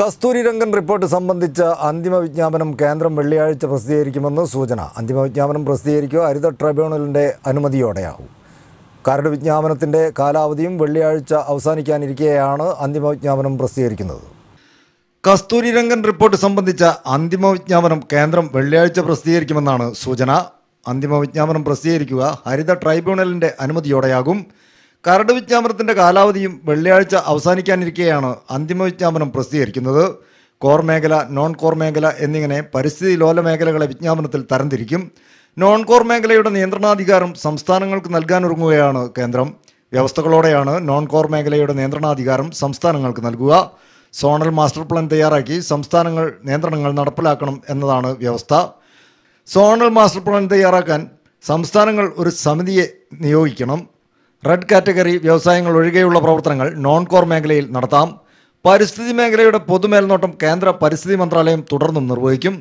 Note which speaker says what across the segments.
Speaker 1: Kasturirangan report സംബന്ധിച്ച അന്തിമ വിജ്ഞാപനം കേന്ദ്രം വെള്ളിയാഴ്ച പ്രസിദ്ധീകരിക്കുമെന്ന് സൂചന അന്തിമ വിജ്ഞാപനം പ്രസിദ്ധീകരിക്കുക ഹരിത ട്രൈബ്യൂണലിൻ്റെ അനുമതിയോടെയാവും കരട് വിജ്ഞാപനത്തിൻ്റെ കാലാവധിയും വെള്ളിയാഴ്ച അവസാനിക്കാനിരിക്കെയാണ് അന്തിമ വിജ്ഞാപനം പ്രസിദ്ധീകരിക്കുന്നത് കസ്തൂരിരംഗൻ റിപ്പോർട്ട് സംബന്ധിച്ച അന്തിമ വിജ്ഞാപനം കേന്ദ്രം വെള്ളിയാഴ്ച പ്രസിദ്ധീകരിക്കുമെന്നാണ് സൂചന അന്തിമ വിജ്ഞാപനം പ്രസിദ്ധീകരിക്കുക ഹരിത ട്രൈബ്യൂണലിൻ്റെ അനുമതിയോടെയാകും കരട് വിജ്ഞാപനത്തിൻ്റെ കാലാവധിയും വെള്ളിയാഴ്ച അവസാനിക്കാനിരിക്കെയാണ് അന്തിമ വിജ്ഞാപനം പ്രസിദ്ധീകരിക്കുന്നത് കോർ മേഖല നോൺ കോർ മേഖല എന്നിങ്ങനെ പരിസ്ഥിതി ലോല മേഖലകളെ വിജ്ഞാപനത്തിൽ തരംതിരിക്കും നോൺ കോർ മേഖലയുടെ നിയന്ത്രണാധികാരം സംസ്ഥാനങ്ങൾക്ക് നൽകാനൊരുങ്ങുകയാണ് കേന്ദ്രം വ്യവസ്ഥകളോടെയാണ് നോൺ കോർ മേഖലയുടെ നിയന്ത്രണാധികാരം സംസ്ഥാനങ്ങൾക്ക് നൽകുക സോണൽ മാസ്റ്റർ പ്ലാൻ തയ്യാറാക്കി സംസ്ഥാനങ്ങൾ നിയന്ത്രണങ്ങൾ നടപ്പിലാക്കണം എന്നതാണ് വ്യവസ്ഥ സോണൽ മാസ്റ്റർ പ്ലാൻ തയ്യാറാക്കാൻ സംസ്ഥാനങ്ങൾ ഒരു സമിതിയെ നിയോഗിക്കണം റെഡ് കാറ്റഗറി വ്യവസായങ്ങൾ ഒഴികെയുള്ള പ്രവർത്തനങ്ങൾ നോൺ കോർ മേഖലയിൽ നടത്താം പരിസ്ഥിതി മേഖലയുടെ പൊതുമേൽനോട്ടം കേന്ദ്ര പരിസ്ഥിതി മന്ത്രാലയം തുടർന്നും നിർവഹിക്കും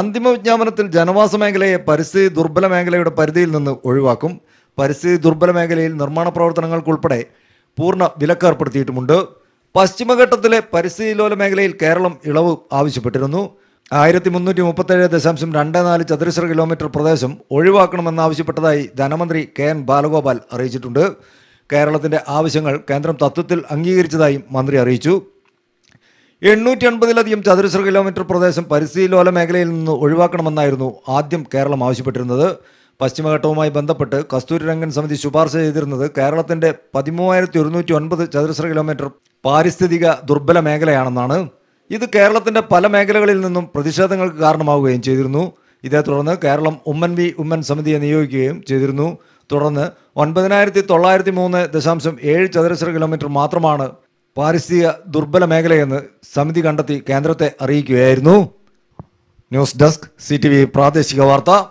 Speaker 1: അന്തിമ വിജ്ഞാപനത്തിൽ ജനവാസ മേഖലയെ പരിസ്ഥിതി ദുർബല മേഖലയുടെ പരിധിയിൽ നിന്ന് ഒഴിവാക്കും പരിസ്ഥിതി ദുർബല മേഖലയിൽ നിർമ്മാണ പ്രവർത്തനങ്ങൾക്കുൾപ്പെടെ പൂർണ്ണ വിലക്കേർപ്പെടുത്തിയിട്ടുമുണ്ട് പശ്ചിമഘട്ടത്തിലെ ലോല മേഖലയിൽ കേരളം ഇളവ് ആവശ്യപ്പെട്ടിരുന്നു ആയിരത്തി മുന്നൂറ്റി മുപ്പത്തേഴ് ദശാംശം രണ്ട് നാല് ചതുരശ്ര കിലോമീറ്റർ പ്രദേശം ഒഴിവാക്കണമെന്നാവശ്യപ്പെട്ടതായി ധനമന്ത്രി കെ എൻ ബാലഗോപാൽ അറിയിച്ചിട്ടുണ്ട് കേരളത്തിന്റെ ആവശ്യങ്ങൾ കേന്ദ്രം തത്വത്തിൽ അംഗീകരിച്ചതായും മന്ത്രി അറിയിച്ചു എണ്ണൂറ്റി അൻപതിലധികം ചതുരശ്ര കിലോമീറ്റർ പ്രദേശം പരിസ്ഥിതിലോല മേഖലയിൽ നിന്ന് ഒഴിവാക്കണമെന്നായിരുന്നു ആദ്യം കേരളം ആവശ്യപ്പെട്ടിരുന്നത് പശ്ചിമഘട്ടവുമായി ബന്ധപ്പെട്ട് കസ്തൂരിരംഗൻ സമിതി ശുപാർശ ചെയ്തിരുന്നത് കേരളത്തിന്റെ പതിമൂവായിരത്തി ഒരുന്നൂറ്റി ഒൻപത് ചതുരശ്ര കിലോമീറ്റർ പാരിസ്ഥിതിക ദുർബല മേഖലയാണെന്നാണ് ഇത് കേരളത്തിൻ്റെ പല മേഖലകളിൽ നിന്നും പ്രതിഷേധങ്ങൾക്ക് കാരണമാവുകയും ചെയ്തിരുന്നു ഇതേ തുടർന്ന് കേരളം ഉമ്മൻ വി ഉമ്മൻ സമിതിയെ നിയോഗിക്കുകയും ചെയ്തിരുന്നു തുടർന്ന് ഒൻപതിനായിരത്തി തൊള്ളായിരത്തി മൂന്ന് ദശാംശം ഏഴ് ചതുരശ്ര കിലോമീറ്റർ മാത്രമാണ് പാരിസ്ഥിതിക ദുർബല മേഖലയെന്ന് സമിതി കണ്ടെത്തി കേന്ദ്രത്തെ അറിയിക്കുകയായിരുന്നു ന്യൂസ് ഡെസ്ക് സി പ്രാദേശിക വാർത്ത